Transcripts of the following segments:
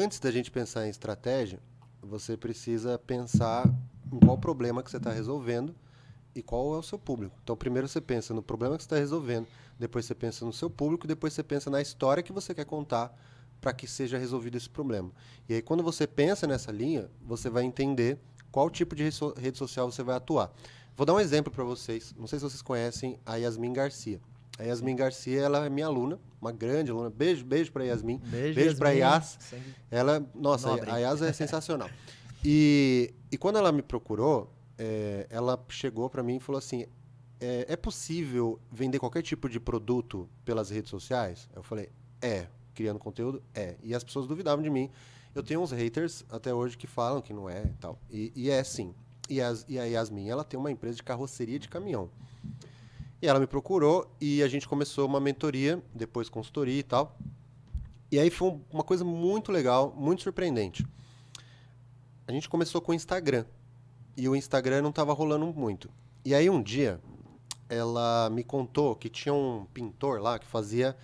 antes da gente pensar em estratégia, você precisa pensar em qual problema que você está resolvendo e qual é o seu público. Então, primeiro você pensa no problema que você está resolvendo, depois você pensa no seu público, depois você pensa na história que você quer contar para que seja resolvido esse problema. E aí, quando você pensa nessa linha, você vai entender qual tipo de rede social você vai atuar. Vou dar um exemplo para vocês. Não sei se vocês conhecem a Yasmin Garcia. A Yasmin Garcia, ela é minha aluna, uma grande aluna. Beijo, beijo para Yasmin. Beijo, beijo para Yas. Ela, nossa, Nobre. a Yas é sensacional. E, e quando ela me procurou, é, ela chegou para mim e falou assim: é, é, possível vender qualquer tipo de produto pelas redes sociais? Eu falei: é, criando conteúdo? É. E as pessoas duvidavam de mim. Eu tenho uns haters até hoje que falam que não é e tal. E, e é sim. E, as, e a Yasmin, ela tem uma empresa de carroceria de caminhão. E ela me procurou e a gente começou uma mentoria, depois consultoria e tal. E aí foi uma coisa muito legal, muito surpreendente. A gente começou com o Instagram. E o Instagram não estava rolando muito. E aí um dia ela me contou que tinha um pintor lá que fazia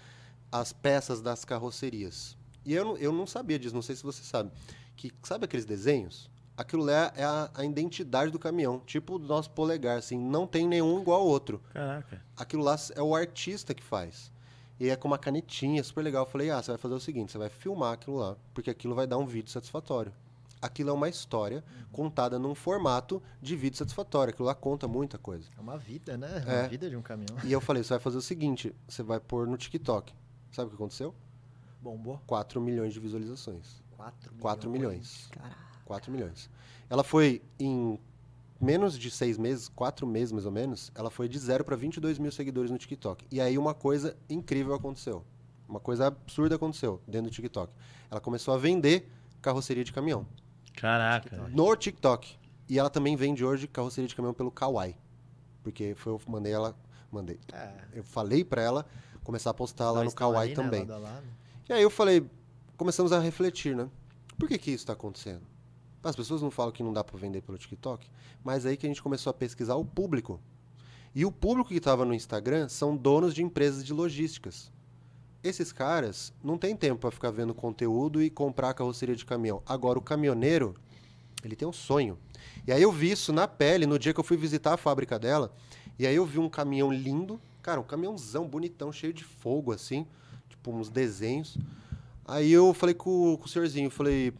as peças das carrocerias. E eu, eu não sabia disso, não sei se você sabe. Que, sabe aqueles desenhos? aquilo lá é a, a, identidade do caminhão, tipo do nosso polegar, assim, não tem nenhum igual ao outro. Caraca. Aquilo lá é o artista que faz. E é com uma canetinha, super legal. Eu falei, ah, você vai fazer o seguinte, você vai filmar aquilo lá, porque aquilo vai dar um vídeo satisfatório. Aquilo é uma história uhum. contada num formato de vídeo satisfatório. Aquilo lá conta muita coisa. É uma vida, né? É uma é. vida de um caminhão. E eu falei, você vai fazer o seguinte, você vai pôr no TikTok. Sabe o que aconteceu? Bombou. 4 milhões de visualizações. 4 milhões? 4 milhões. 4 milhões. Ela foi em menos de seis meses, quatro meses mais ou menos, ela foi de zero para 22 mil seguidores no TikTok. E aí uma coisa incrível aconteceu. Uma coisa absurda aconteceu dentro do TikTok. Ela começou a vender carroceria de caminhão. Caraca. No TikTok. E ela também vende hoje carroceria de caminhão pelo Kawaii. Porque foi, eu mandei ela. Mandei. É. Eu falei para ela começar a postar Nós lá no Kawaii né? também. né? E aí eu falei, começamos a refletir, né? Por que, que isso está acontecendo? As pessoas não falam que não dá para vender pelo TikTok, mas é aí que a gente começou a pesquisar o público. E o público que estava no Instagram são donos de empresas de logísticas. Esses caras não têm tempo para ficar vendo conteúdo e comprar carroceria de caminhão. Agora o caminhoneiro, ele tem um sonho. E aí eu vi isso na pele no dia que eu fui visitar a fábrica dela, e aí eu vi um caminhão lindo, cara, um caminhãozão bonitão, cheio de fogo assim, tipo uns desenhos. Aí eu falei com, com o senhorzinho, falei,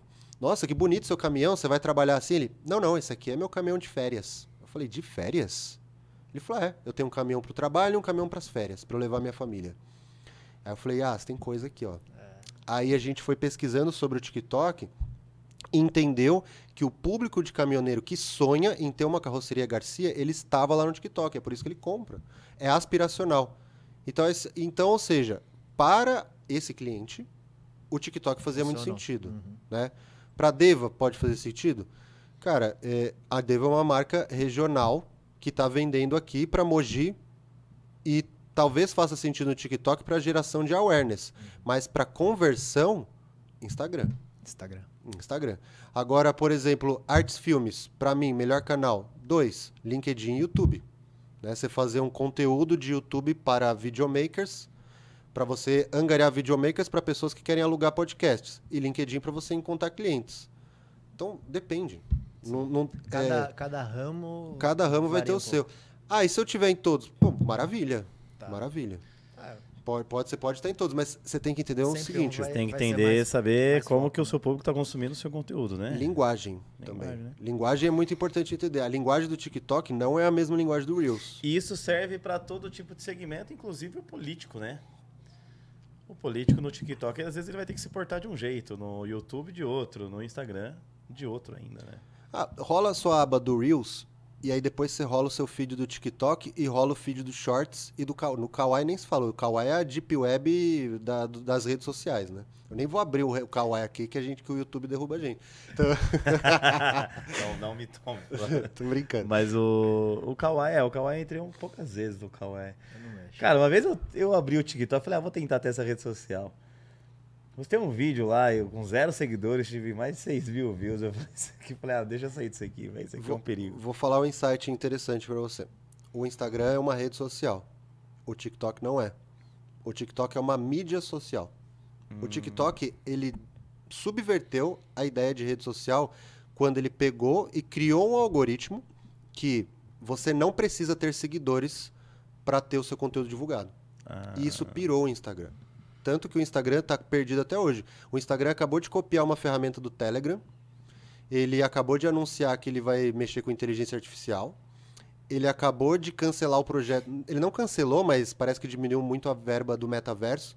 nossa, que bonito seu caminhão, você vai trabalhar assim? Ele, não, não, esse aqui é meu caminhão de férias. Eu falei, de férias? Ele falou, é, eu tenho um caminhão para o trabalho e um caminhão para as férias, para eu levar minha família. Aí eu falei, ah, tem coisa aqui, ó. É. Aí a gente foi pesquisando sobre o TikTok e entendeu que o público de caminhoneiro que sonha em ter uma carroceria Garcia, ele estava lá no TikTok, é por isso que ele compra. É aspiracional. Então, esse, então ou seja, para esse cliente, o TikTok fazia Funcionou. muito sentido, uhum. né? Para Deva, pode fazer sentido? Cara, é, a Deva é uma marca regional que está vendendo aqui para Mogi e talvez faça sentido no TikTok para geração de awareness, mas para conversão, Instagram. Instagram. Instagram. Agora, por exemplo, artes filmes, para mim, melhor canal, dois, LinkedIn e YouTube. Né? Você fazer um conteúdo de YouTube para videomakers para você angariar videomakers para pessoas que querem alugar podcasts e LinkedIn para você encontrar clientes. Então, depende. Não, não, cada, é, cada, ramo. Cada ramo vai ter o seu. Ah, e se eu tiver em todos? Pô, maravilha. Tá. Maravilha. Ah, pode, pode, você pode estar em todos, mas você tem que entender o seguinte. Um vai, você tem que entender, saber mais como que o né? seu público está consumindo o seu conteúdo, né? Linguagem, linguagem também. Né? Linguagem é muito importante entender. A linguagem do TikTok não é a mesma linguagem do Reels. E isso serve para todo tipo de segmento, inclusive o político, né? O político no TikTok, às vezes ele vai ter que se portar de um jeito, no YouTube de outro, no Instagram de outro ainda, né? Ah, rola a sua aba do Reels e aí depois você rola o seu feed do TikTok e rola o feed do Shorts e do Kawaii. No Kawaii nem se falou. O Kawaii é a deep web da, das redes sociais, né? Eu nem vou abrir o, o Kawaii aqui que a gente que o YouTube derruba a gente. Então... não, não me tome. Tô brincando. Mas o, o Kawaii é, o Kawaii é entrei um poucas vezes no Kawaii. Cara, uma vez eu, eu abri o TikTok, falei, ah, vou tentar ter essa rede social. você tem um vídeo lá, eu com zero seguidores, tive mais de 6 mil views. Eu falei, aqui, falei ah, deixa eu sair disso aqui, Isso aqui é vou, é um perigo. Vou falar um insight interessante para você. O Instagram é uma rede social. O TikTok não é. O TikTok é uma mídia social. Hum. O TikTok, ele subverteu a ideia de rede social quando ele pegou e criou um algoritmo que você não precisa ter seguidores para ter o seu conteúdo divulgado. Ah. E isso pirou o Instagram. Tanto que o Instagram está perdido até hoje. O Instagram acabou de copiar uma ferramenta do Telegram. Ele acabou de anunciar que ele vai mexer com inteligência artificial. Ele acabou de cancelar o projeto. Ele não cancelou, mas parece que diminuiu muito a verba do metaverso.